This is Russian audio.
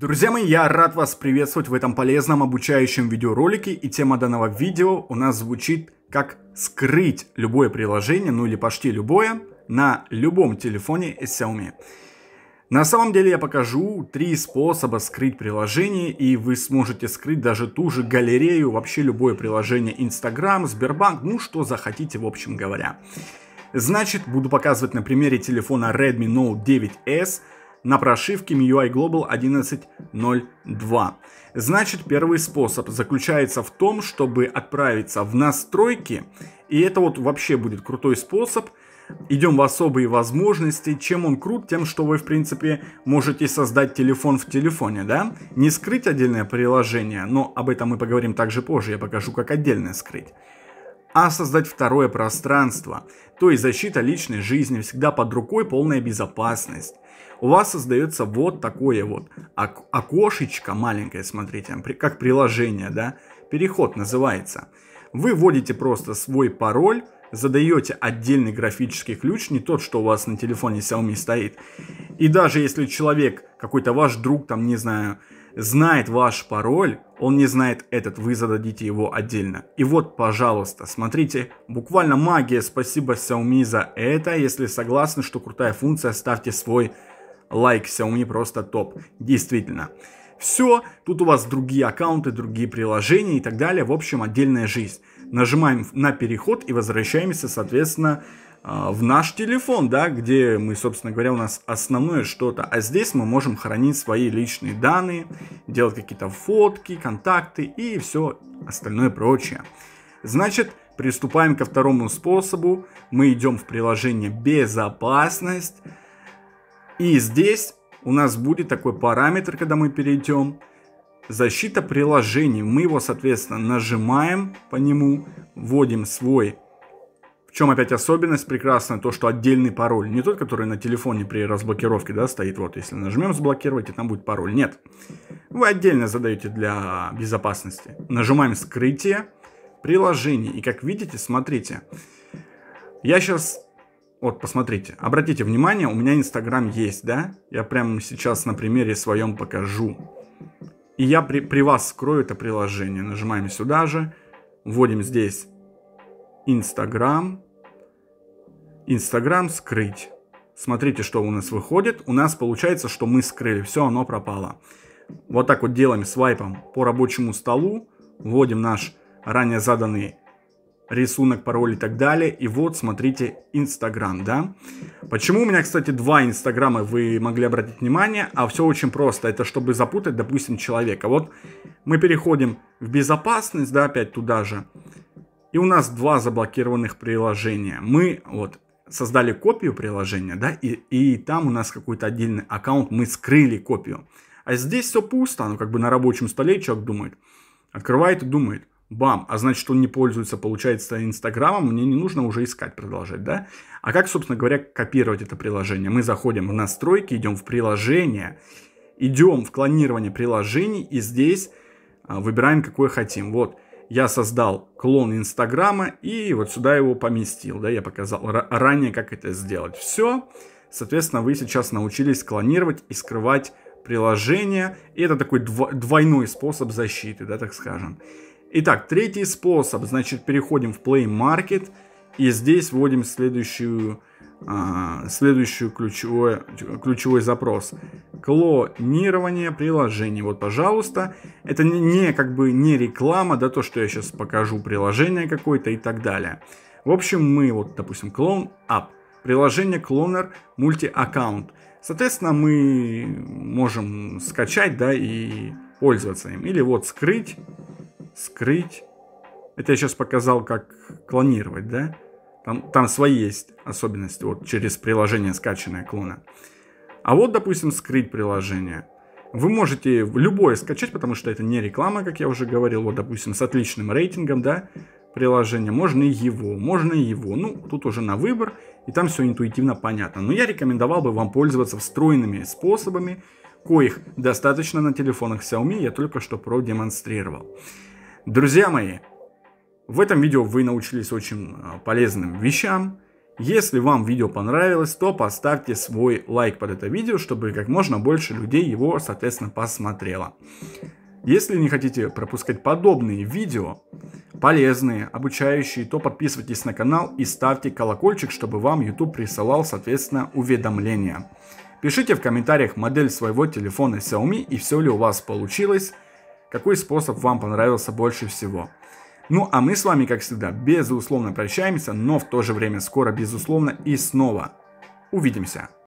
Друзья мои, я рад вас приветствовать в этом полезном обучающем видеоролике. И тема данного видео у нас звучит как скрыть любое приложение, ну или почти любое, на любом телефоне Xiaomi. На самом деле я покажу три способа скрыть приложение, и вы сможете скрыть даже ту же галерею, вообще любое приложение Instagram, Сбербанк, ну что захотите, в общем говоря. Значит, буду показывать на примере телефона Redmi Note 9s – на прошивке MIUI Global 11.02. Значит, первый способ заключается в том, чтобы отправиться в настройки, и это вот вообще будет крутой способ. Идем в особые возможности. Чем он крут? Тем, что вы, в принципе, можете создать телефон в телефоне, да? Не скрыть отдельное приложение, но об этом мы поговорим также позже, я покажу, как отдельное скрыть а создать второе пространство. То есть защита личной жизни, всегда под рукой полная безопасность. У вас создается вот такое вот окошечко маленькое, смотрите, как приложение, да, переход называется. Вы вводите просто свой пароль, задаете отдельный графический ключ, не тот, что у вас на телефоне Xiaomi стоит. И даже если человек, какой-то ваш друг, там, не знаю, знает ваш пароль, он не знает этот, вы зададите его отдельно. И вот, пожалуйста, смотрите, буквально магия, спасибо Xiaomi за это. Если согласны, что крутая функция, ставьте свой лайк, Xiaomi просто топ, действительно. Все, тут у вас другие аккаунты, другие приложения и так далее, в общем, отдельная жизнь. Нажимаем на переход и возвращаемся, соответственно, а, в наш телефон, да, где мы, собственно говоря, у нас основное что-то. А здесь мы можем хранить свои личные данные, делать какие-то фотки, контакты и все остальное прочее. Значит, приступаем ко второму способу. Мы идем в приложение «Безопасность». И здесь у нас будет такой параметр, когда мы перейдем. Защита приложений. Мы его, соответственно, нажимаем по нему, вводим свой в чем опять особенность прекрасная, то что отдельный пароль, не тот, который на телефоне при разблокировке, да, стоит, вот, если нажмем «Сблокировать», и там будет пароль, нет. Вы отдельно задаете для безопасности. Нажимаем «Скрытие», «Приложение», и как видите, смотрите, я сейчас вот, посмотрите, обратите внимание, у меня Инстаграм есть, да? Я прямо сейчас на примере своем покажу. И я при, при вас скрою это приложение. Нажимаем сюда же, вводим здесь Инстаграм. Инстаграм скрыть. Смотрите, что у нас выходит. У нас получается, что мы скрыли. Все, оно пропало. Вот так вот делаем свайпом по рабочему столу. Вводим наш ранее заданный рисунок, пароль и так далее. И вот, смотрите, Инстаграм, да? Почему у меня, кстати, два Инстаграма, вы могли обратить внимание, а все очень просто. Это чтобы запутать, допустим, человека. Вот мы переходим в безопасность, да, опять туда же. И у нас два заблокированных приложения. Мы вот создали копию приложения, да, и, и там у нас какой-то отдельный аккаунт, мы скрыли копию. А здесь все пусто, ну как бы на рабочем столе, человек думает, открывает и думает, бам, а значит он не пользуется, получается, Инстаграмом, мне не нужно уже искать, продолжать, да? А как, собственно говоря, копировать это приложение? Мы заходим в настройки, идем в приложение, идем в клонирование приложений и здесь а, выбираем, какое хотим. Вот, я создал клон Инстаграма и вот сюда его поместил. Да, я показал ранее, как это сделать. Все. Соответственно, вы сейчас научились клонировать и скрывать приложение. И это такой двойной способ защиты, да, так скажем. Итак, третий способ. Значит, переходим в Play Market. И здесь вводим следующую, а, следующую ключевой ключевой запрос клонирование приложений. Вот, пожалуйста, это не как бы не реклама, да, то, что я сейчас покажу приложение какое-то и так далее. В общем, мы вот, допустим, клон App, приложение Cloner Multi Account, Соответственно, мы можем скачать, да, и пользоваться им. Или вот скрыть, скрыть. Это я сейчас показал, как клонировать, да? Там, там свои есть особенности, вот через приложение скачанное клона. А вот, допустим, скрыть приложение. Вы можете любое скачать, потому что это не реклама, как я уже говорил. Вот, допустим, с отличным рейтингом, да, приложение. Можно и его, можно и его. Ну, тут уже на выбор, и там все интуитивно понятно. Но я рекомендовал бы вам пользоваться встроенными способами, коих достаточно на телефонах Xiaomi, я только что продемонстрировал. Друзья мои, в этом видео вы научились очень а, полезным вещам. Если вам видео понравилось, то поставьте свой лайк под это видео, чтобы как можно больше людей его, соответственно, посмотрело. Если не хотите пропускать подобные видео, полезные, обучающие, то подписывайтесь на канал и ставьте колокольчик, чтобы вам YouTube присылал, соответственно, уведомления. Пишите в комментариях модель своего телефона Xiaomi и все ли у вас получилось, какой способ вам понравился больше всего. Ну а мы с вами, как всегда, безусловно прощаемся, но в то же время скоро, безусловно, и снова увидимся.